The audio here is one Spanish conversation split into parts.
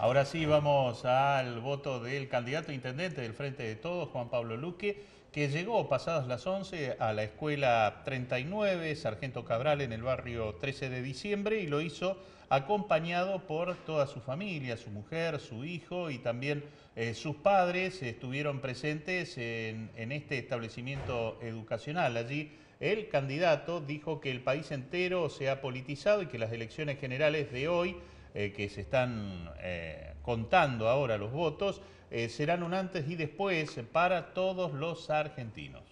Ahora sí vamos al voto del candidato intendente del Frente de Todos, Juan Pablo Luque, que llegó pasadas las 11 a la escuela 39, Sargento Cabral, en el barrio 13 de diciembre, y lo hizo acompañado por toda su familia, su mujer, su hijo y también eh, sus padres estuvieron presentes en este establecimiento educacional. Allí el candidato dijo que el país entero se ha politizado y que las elecciones generales de hoy eh, que se están eh, contando ahora los votos, eh, serán un antes y después para todos los argentinos.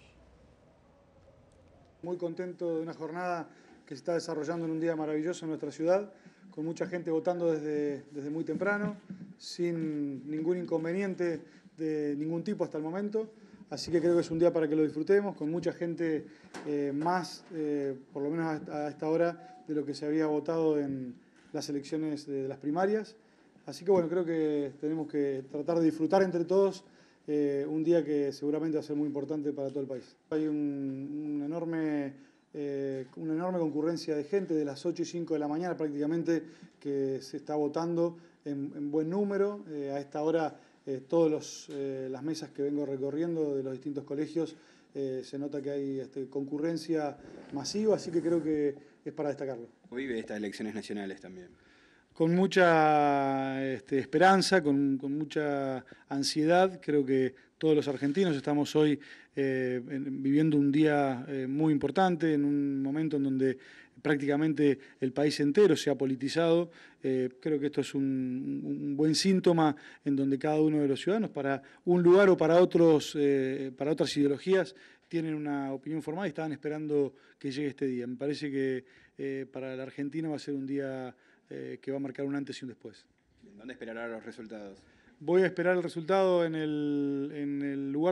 Muy contento de una jornada que se está desarrollando en un día maravilloso en nuestra ciudad, con mucha gente votando desde, desde muy temprano, sin ningún inconveniente de ningún tipo hasta el momento. Así que creo que es un día para que lo disfrutemos, con mucha gente más, por lo menos a esta hora, de lo que se había votado en, las elecciones de las primarias. Así que bueno, creo que tenemos que tratar de disfrutar entre todos eh, un día que seguramente va a ser muy importante para todo el país. Hay un, enorme, eh, una enorme concurrencia de gente de las 8 y 5 de la mañana prácticamente que se está votando en, buen número. Eh, a esta hora eh, todas eh, las mesas que vengo recorriendo de los distintos colegios eh, se nota que hay este, concurrencia masiva, así que creo que es para destacarlo. Vive estas elecciones nacionales también. Con mucha este, esperanza, con, con, mucha ansiedad, creo que todos los argentinos estamos hoy viviendo un día muy importante, en un momento en donde prácticamente el país entero se ha politizado. Eh, creo que esto es un, buen síntoma en donde cada uno de los ciudadanos, para un lugar o para, otros, eh, para otras ideologías, tienen una opinión formada y estaban esperando que llegue este día. Me parece que eh, para la Argentina va a ser un día que va a marcar un antes y un después. ¿Dónde esperará los resultados? Voy a esperar el resultado en el,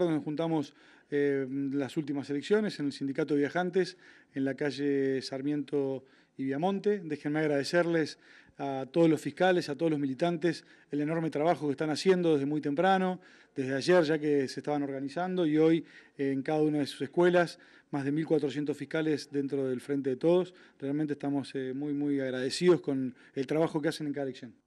donde nos juntamos eh, las últimas elecciones, en el Sindicato de Viajantes, en la calle Sarmiento y Viamonte. Déjenme agradecerles a todos los fiscales, a todos los militantes, el enorme trabajo que están haciendo desde muy temprano, desde ayer ya que se estaban organizando y hoy en cada una de sus escuelas, más de 1.400 fiscales dentro del Frente de Todos. Realmente estamos eh, muy, muy agradecidos con el trabajo que hacen en cada elección.